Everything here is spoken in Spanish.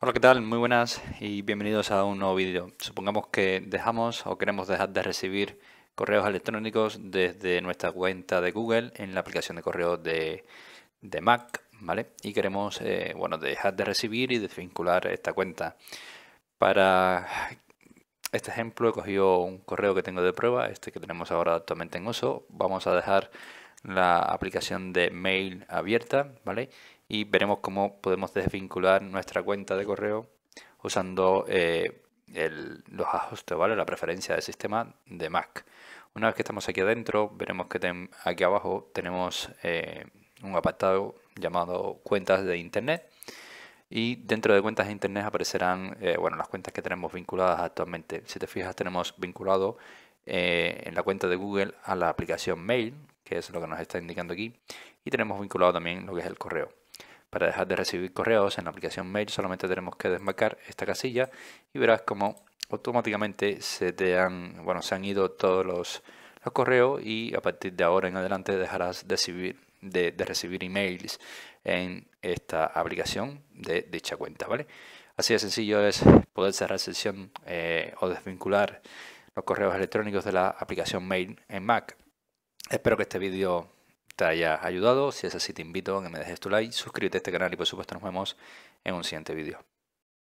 Hola, ¿qué tal? Muy buenas y bienvenidos a un nuevo vídeo. Supongamos que dejamos o queremos dejar de recibir correos electrónicos desde nuestra cuenta de Google en la aplicación de correo de, Mac, ¿vale? Y queremos, eh, bueno, dejar de recibir y desvincular esta cuenta. Para este ejemplo he cogido un correo que tengo de prueba, este que tenemos ahora actualmente en uso. Vamos a dejar la aplicación de mail abierta, ¿vale? y veremos cómo podemos desvincular nuestra cuenta de correo usando eh, los ajustes, ¿vale? La preferencia del sistema de Mac. Una vez que estamos aquí adentro, veremos que aquí abajo tenemos eh, un apartado llamado cuentas de internet y dentro de cuentas de internet aparecerán eh, bueno, las cuentas que tenemos vinculadas actualmente. Si te fijas tenemos vinculado en la cuenta de Google a la aplicación Mail, que es lo que nos está indicando aquí, y tenemos vinculado también lo que es el correo. Para dejar de recibir correos en la aplicación Mail solamente tenemos que desmarcar esta casilla y verás como automáticamente se te han, bueno, se han ido todos los, correos y a partir de ahora en adelante dejarás de recibir, de, recibir emails en esta aplicación de dicha cuenta, ¿vale? Así de sencillo es poder cerrar sesión eh, o desvincular los correos electrónicos de la aplicación Mail en Mac. Espero que este vídeo te haya ayudado. Si es así, te invito a que me dejes tu like, suscríbete a este canal y por supuesto nos vemos en un siguiente vídeo.